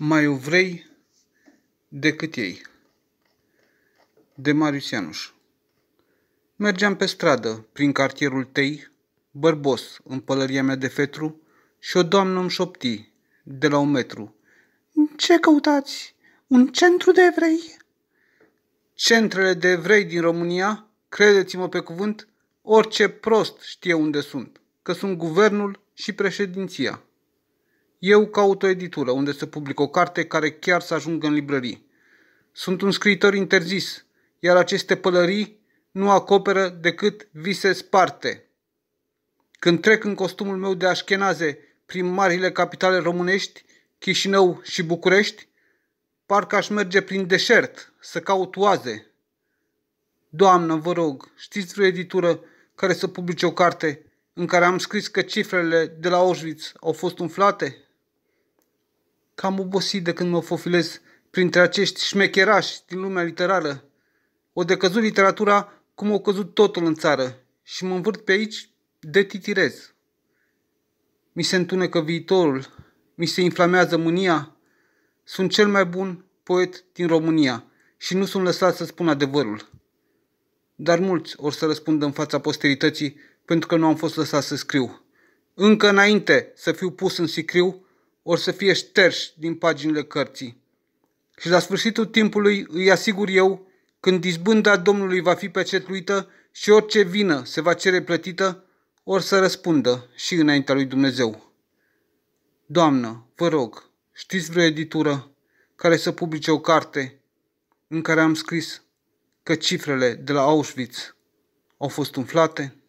mai o vrei decât ei. De Marius Ianuș Mergeam pe stradă, prin cartierul Tei, bărbos, în pălăria mea de fetru, și o doamnă îmi șopti, de la un metru. Ce căutați? Un centru de evrei? Centrele de evrei din România, credeți-mă pe cuvânt, orice prost știe unde sunt, că sunt guvernul și președinția. Eu caut o editură unde să public o carte care chiar să ajungă în librării. Sunt un scriitor interzis, iar aceste pălării nu acoperă decât vise sparte. Când trec în costumul meu de așchenaze prin marile capitale românești, Chișinău și București, parcă aș merge prin deșert să caut oaze. Doamnă, vă rog, știți vreo editură care să publice o carte în care am scris că cifrele de la Auschwitz au fost umflate? Cam obosit de când mă fofilez printre acești șmecherași din lumea literară. O decăzut literatura cum au căzut totul în țară și mă învârt pe aici de titirez. Mi se întunecă viitorul, mi se inflamează mânia. Sunt cel mai bun poet din România și nu sunt lăsat să spun adevărul. Dar mulți or să răspundă în fața posterității pentru că nu am fost lăsat să scriu. Încă înainte să fiu pus în sicriu, or să fie șterși din paginile cărții. Și la sfârșitul timpului îi asigur eu, când izbânda Domnului va fi pecetluită și orice vină se va cere plătită, or să răspundă și înaintea lui Dumnezeu. Doamnă, vă rog, știți vreo editură care să publice o carte în care am scris că cifrele de la Auschwitz au fost umflate?